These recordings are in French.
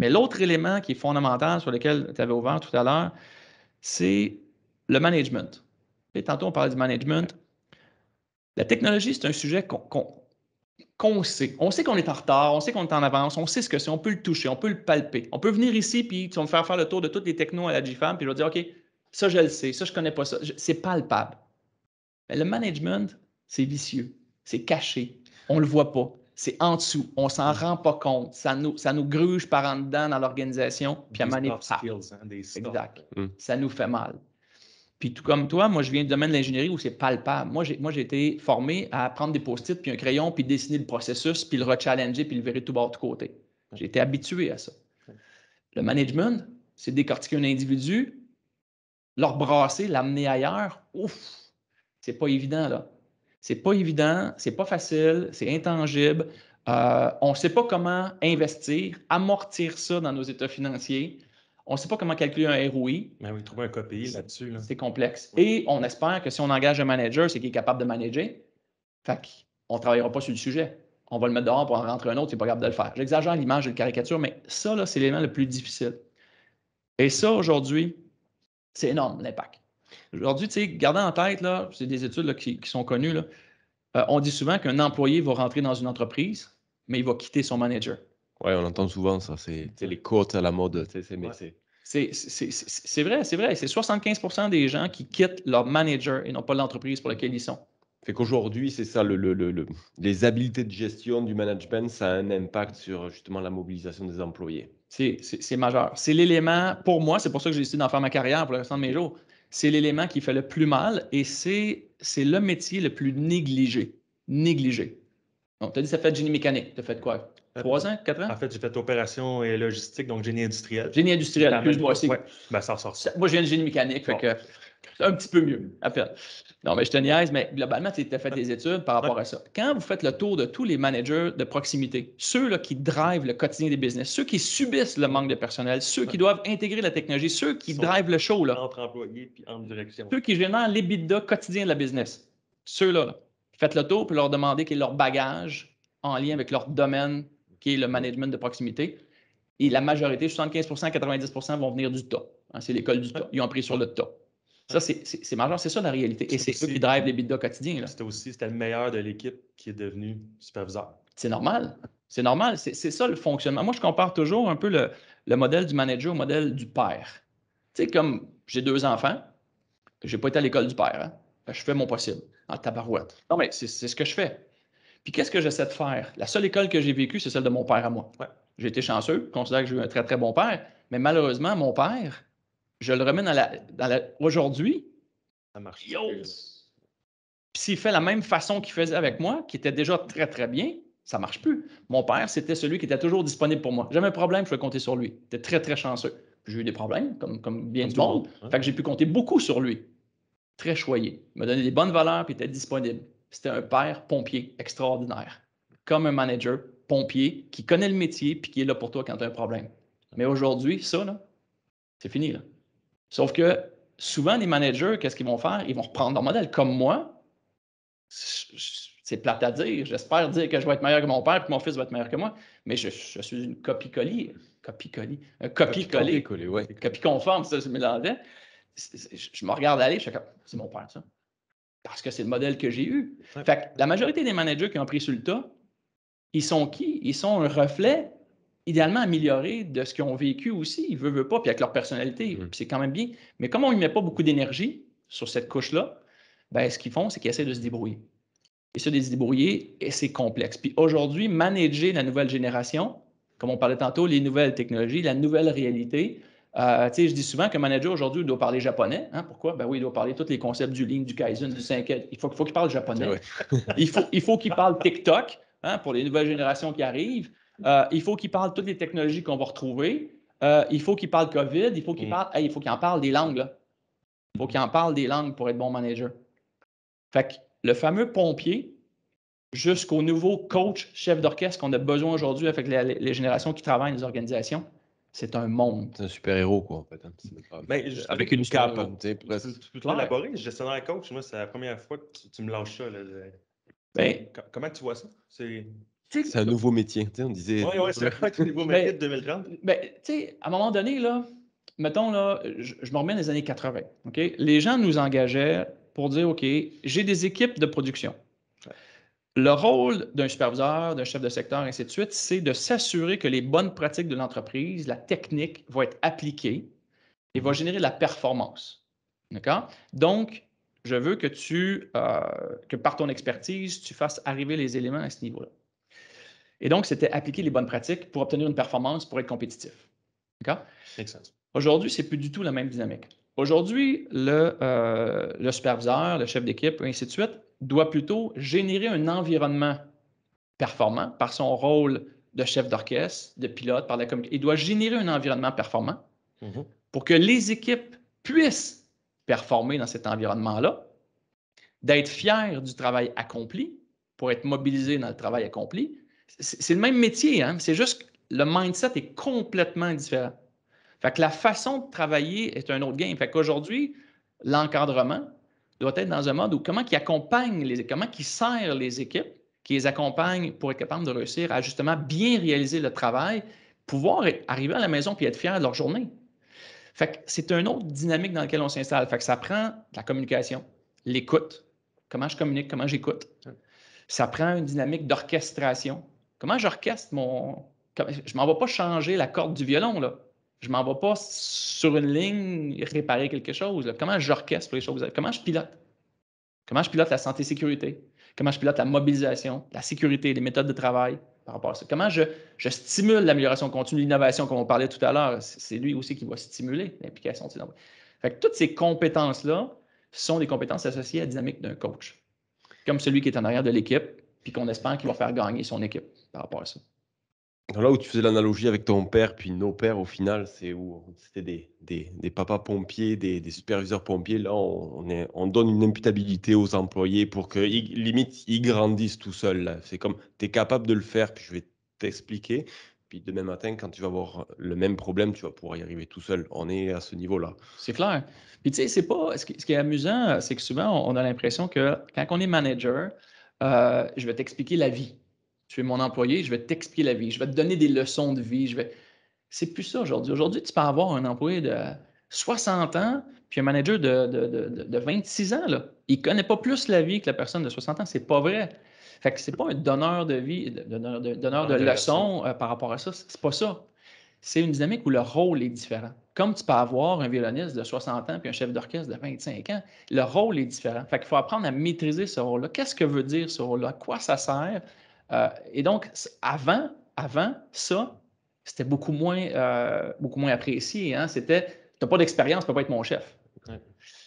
Mais l'autre élément qui est fondamental sur lequel tu avais ouvert tout à l'heure, c'est le management. Et tantôt, on parlait du management. La technologie, c'est un sujet qu'on sait. On sait qu'on est en retard, on sait qu'on est en avance, on sait ce que c'est, on peut le toucher, on peut le palper. On peut venir ici, puis ils vont faire faire le tour de toutes les technos à la GFAM, puis je vais dire, OK, ça, je le sais, ça, je ne connais pas ça. C'est palpable. Mais le management, c'est vicieux, c'est caché, on ne le voit pas c'est en dessous. On s'en mm. rend pas compte. Ça nous, ça nous gruge par en dedans dans l'organisation. Puis à manier, hein, exact. Mm. Ça nous fait mal. Puis tout comme toi, moi, je viens du domaine de l'ingénierie où c'est palpable. Moi, j'ai été formé à prendre des post-it, puis un crayon, puis dessiner le processus, puis le rechallenger, puis le verrer tout bord de côté. J'ai été habitué à ça. Le management, c'est décortiquer un individu, leur brasser, l'amener ailleurs. Ouf! C'est pas évident, là. C'est pas évident, c'est pas facile, c'est intangible. Euh, on ne sait pas comment investir, amortir ça dans nos états financiers. On ne sait pas comment calculer un ROI. Mais oui, trouver un copier là-dessus. C'est complexe. Et on espère que si on engage un manager, c'est qu'il est capable de manager. Fait qu'on ne travaillera pas sur le sujet. On va le mettre dehors pour en rentrer un autre, n'est pas capable de le faire. J'exagère l'image et la caricature, mais ça, là, c'est l'élément le plus difficile. Et ça, aujourd'hui, c'est énorme l'impact. Aujourd'hui, tu sais, gardez en tête, là, c'est des études qui, sont connues, euh, on dit souvent qu'un employé va rentrer dans une entreprise, mais il va quitter son manager. Oui, on entend souvent ça. C'est les cotes à la mode. C'est vrai, c'est vrai. C'est 75 des gens qui quittent leur manager et non pas l'entreprise pour laquelle ils sont. Fait qu'aujourd'hui, c'est ça, les habiletés de gestion du management, ça a un impact sur justement la mobilisation des employés. C'est majeur. C'est l'élément, pour moi, c'est pour ça que j'ai décidé d'en faire ma carrière pour le restant de mes jours c'est l'élément qui fait le plus mal et c'est le métier le plus négligé. Négligé. Donc, tu as dit, ça fait génie mécanique. Tu as fait quoi? Euh, Trois ans, quatre ans? En fait, j'ai fait opération et logistique, donc génie industriel. Génie industriel, plus moi aussi. Ouais. Ben, ça ressort Moi, je viens de génie mécanique. Fait que, un petit peu mieux, à peine. Non, mais je te niaise, mais globalement, tu as fait des études par rapport à ça. Quand vous faites le tour de tous les managers de proximité, ceux là, qui drivent le quotidien des business, ceux qui subissent le manque de personnel, ceux qui doivent intégrer la technologie, ceux qui drivent le show. Là, entre employés puis entre direction. Ceux qui génèrent l'EBITDA quotidien de la business. Ceux-là. Faites le tour puis leur demandez quel est leur bagage en lien avec leur domaine qui est le management de proximité. Et la majorité, 75 90 vont venir du tas. Hein, c'est l'école du tas. Ils ont appris sur le tas. Ça, c'est marrant. c'est ça la réalité. Et c'est eux qui drivent les bidons quotidiens. C'était aussi c'était le meilleur de l'équipe qui est devenu superviseur. C'est normal. C'est normal. C'est ça le fonctionnement. Moi, je compare toujours un peu le, modèle du manager au modèle du père. Tu sais, comme j'ai deux enfants, je n'ai pas été à l'école du père. Hein. Je fais mon possible en tabarouette. Non, mais c'est ce que je fais. Puis qu'est-ce que j'essaie de faire? La seule école que j'ai vécue, c'est celle de mon père à moi. J'ai été chanceux, considère que j'ai eu un très, très bon père, mais malheureusement, mon père, je le remets dans la. Aujourd'hui, ça marche. Puis s'il fait la même façon qu'il faisait avec moi, qui était déjà très, très bien, ça ne marche plus. Mon père, c'était celui qui était toujours disponible pour moi. J'avais un problème, je pouvais compter sur lui. J'étais très, très chanceux. J'ai eu des problèmes, comme, comme bien du monde. Fait que j'ai pu compter beaucoup sur lui. Très choyé. Il m'a donné des bonnes valeurs, puis il était disponible. C'était un père pompier extraordinaire. Comme un manager pompier qui connaît le métier, puis qui est là pour toi quand tu as un problème. Mais aujourd'hui, ça, c'est fini. Sauf que souvent, les managers, qu'est-ce qu'ils vont faire? Ils vont reprendre leur modèle. Comme moi, c'est plate à dire. J'espère dire que je vais être meilleur que mon père et que mon fils va être meilleur que moi, mais je, suis une copie collie copie colie copie-coller. Copie, conforme, ça, je mélangeais. Je me regarde aller, je suis comme, c'est mon père, ça. Parce que c'est le modèle que j'ai eu. Fait que la majorité des managers qui ont pris sur le tas, ils sont qui? Ils sont un reflet idéalement améliorer de ce qu'ils ont vécu aussi. Ils veulent, veulent pas, puis avec leur personnalité, mm. c'est quand même bien. Mais comme on ne met pas beaucoup d'énergie sur cette couche-là, ben, ce qu'ils font, c'est qu'ils essaient de se débrouiller. Et de se débrouiller, c'est complexe. Puis aujourd'hui, manager la nouvelle génération, comme on parlait tantôt, les nouvelles technologies, la nouvelle réalité. Euh, je dis souvent qu'un manager aujourd'hui doit parler japonais. Hein, pourquoi? Ben oui, il doit parler tous les concepts du Lean, du Kaizen, du 5 Il faut, qu'il parle japonais. il faut, qu'il parle TikTok hein, pour les nouvelles générations qui arrivent. Euh, il faut qu'il parle toutes les technologies qu'on va retrouver. Euh, il faut qu'il parle COVID. Il faut qu'il mm. parle. il faut qu'il en parle des langues. Il faut qu'il en parle des langues pour être bon manager. Fait que le fameux pompier jusqu'au nouveau coach, chef d'orchestre qu'on a besoin aujourd'hui avec les, générations qui travaillent dans les organisations, c'est un monde. C'est un super-héros, quoi, en fait. Mais, hein. ben, avec une cape. Tu peux gestionnaire coach, moi, c'est la première fois que tu, me lâches ça. Ben comment tu vois ça? C'est un nouveau métier, tu on disait. Oui, oui, c'est un nouveau métier de 2030. Mais, ben, tu sais, à un moment donné, là, mettons, là, je, me remets dans les années 80, OK? Les gens nous engageaient pour dire, OK, j'ai des équipes de production. Le rôle d'un superviseur, d'un chef de secteur, ainsi de suite, c'est de s'assurer que les bonnes pratiques de l'entreprise, la technique, vont être appliquées et vont générer de la performance. D'accord? Donc, je veux que tu, euh, que par ton expertise, tu fasses arriver les éléments à ce niveau-là. Et donc, c'était appliquer les bonnes pratiques pour obtenir une performance, pour être compétitif. D'accord? Aujourd'hui, n'est plus du tout la même dynamique. Aujourd'hui, euh, le, superviseur, le chef d'équipe, et ainsi de suite, doit plutôt générer un environnement performant par son rôle de chef d'orchestre, de pilote, par la communauté. Il doit générer un environnement performant mm-hmm. pour que les équipes puissent performer dans cet environnement-là, d'être fiers du travail accompli pour être mobilisés dans le travail accompli c'est le même métier, hein. c'est juste que le mindset est complètement différent. Fait la façon de travailler est un autre game. Fait qu'aujourd'hui, l'encadrement doit être dans un mode où comment qui accompagne les comment qui sert les équipes, qui les accompagne pour être capable de réussir à justement bien réaliser le travail, pouvoir arriver à la maison puis être fier de leur journée. c'est une autre dynamique dans laquelle on s'installe. Fait que ça prend la communication, l'écoute, comment je communique, comment j'écoute. Ça prend une dynamique d'orchestration, Comment j'orchestre mon. Je m'en vais pas changer la corde du violon, là. Je m'en vais pas sur une ligne réparer quelque chose. Comment j'orchestre les choses? Comment je pilote? Comment je pilote la santé-sécurité? Comment je pilote la mobilisation, la sécurité, les méthodes de travail par rapport à ça? Comment je, stimule l'amélioration continue, l'innovation, comme on parlait tout à l'heure? C'est lui aussi qui va stimuler l'implication toutes ces compétences-là sont des compétences associées à la dynamique d'un coach, comme celui qui est en arrière de l'équipe, puis qu'on espère qu'il va faire gagner son équipe par rapport à ça. Là où tu faisais l'analogie avec ton père, puis nos pères, au final, c'est où hein? c'était des, des, des, papas pompiers, des, des superviseurs pompiers. Là, on, on, donne une imputabilité aux employés pour que, limite, ils grandissent tout seuls. C'est comme, tu es capable de le faire, puis je vais t'expliquer. Puis demain matin, quand tu vas avoir le même problème, tu vas pouvoir y arriver tout seul. On est à ce niveau-là. C'est clair. Puis tu sais, c'est pas. Ce qui, est amusant, c'est que souvent, on a l'impression que quand on est manager, euh, je vais t'expliquer la vie. Tu es mon employé, je vais t'expliquer la vie. Je vais te donner des leçons de vie. Je vais... C'est plus ça aujourd'hui. Aujourd'hui, tu peux avoir un employé de 60 ans, puis un manager de, 26 ans. Il ne connaît pas plus la vie que la personne de 60 ans. C'est pas vrai. Fait que c'est pas un donneur de vie, donneur de, donneur de leçons euh, par rapport à ça. C'est pas ça c'est une dynamique où le rôle est différent. Comme tu peux avoir un violoniste de 60 ans puis un chef d'orchestre de 25 ans, le rôle est différent. Fait qu'il faut apprendre à maîtriser ce rôle-là. Qu'est-ce que veut dire ce rôle-là? À quoi ça sert? Euh, et donc, avant, avant ça, c'était beaucoup moins, euh, beaucoup moins apprécié. Hein. C'était, tu n'as pas d'expérience, tu peux pas être mon chef.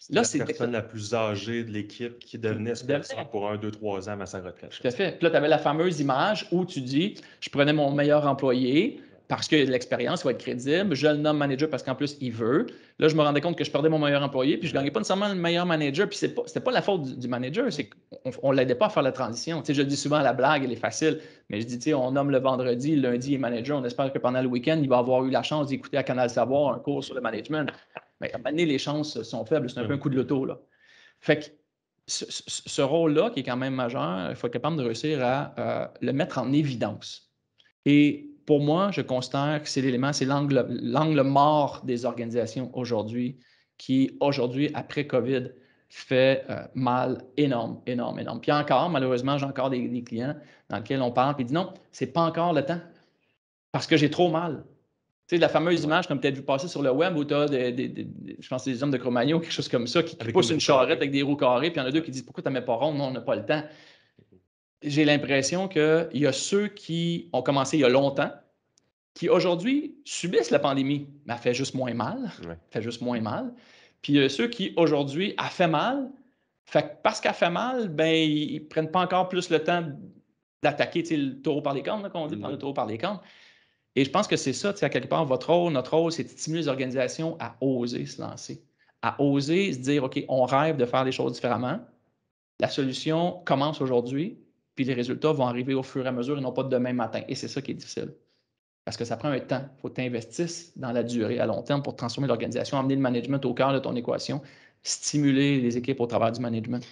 Là, c'est la personne la plus âgée de l'équipe qui devenait personnage pour un, deux, trois ans à sa retraite. Tout à fait. Puis là, tu avais la fameuse image où tu dis, je prenais mon meilleur employé, parce que l'expérience va être crédible. Je le nomme manager parce qu'en plus, il veut. Là, je me rendais compte que je perdais mon meilleur employé, puis je ne gagnais pas nécessairement le meilleur manager. Puis ce n'était pas, la faute du, manager, c'est qu'on ne l'aidait pas à faire la transition. Je le je dis souvent la blague, elle est facile, mais je dis, on nomme le vendredi, lundi, il est manager. On espère que pendant le week-end, il va avoir eu la chance d'écouter à Canal Savoir un cours sur le management. Mais à un moment les chances sont faibles. C'est un peu un coup de loto. Là. Fait que ce, rôle-là, qui est quand même majeur, il faut être capable de réussir à euh, le mettre en évidence. Et pour moi, je constate que c'est l'élément, c'est l'angle mort des organisations aujourd'hui qui, aujourd'hui, après COVID, fait euh, mal énorme, énorme, énorme. Puis encore, malheureusement, j'ai encore des, clients dans lesquels on parle et disent « non, c'est pas encore le temps parce que j'ai trop mal. Tu sais, la fameuse image qu'on peut-être vu passer sur le web où tu as, des, je pense, des hommes de cro quelque chose comme ça, qui, poussent une charrette avec des roues carrées, puis il y en a deux qui disent Pourquoi tu ne mets pas rond Non, on n'a pas le temps j'ai l'impression qu'il y a ceux qui ont commencé il y a longtemps, qui aujourd'hui subissent la pandémie, mais elle fait juste moins mal. fait juste moins mal. Puis il y a ceux qui aujourd'hui, a fait mal, fait parce qu'elle fait mal, ben, ils ne prennent pas encore plus le temps d'attaquer le taureau par les cornes, on dit, le taureau par les cornes. Et je pense que c'est ça, à quelque part, votre rôle, notre rôle, c'est de stimuler les organisations à oser se lancer, à oser se dire, OK, on rêve de faire les choses différemment. La solution commence aujourd'hui. Puis les résultats vont arriver au fur et à mesure et non pas demain matin. Et c'est ça qui est difficile. Parce que ça prend un temps. Il faut que tu investisses dans la durée à long terme pour transformer l'organisation, amener le management au cœur de ton équation, stimuler les équipes au travers du management.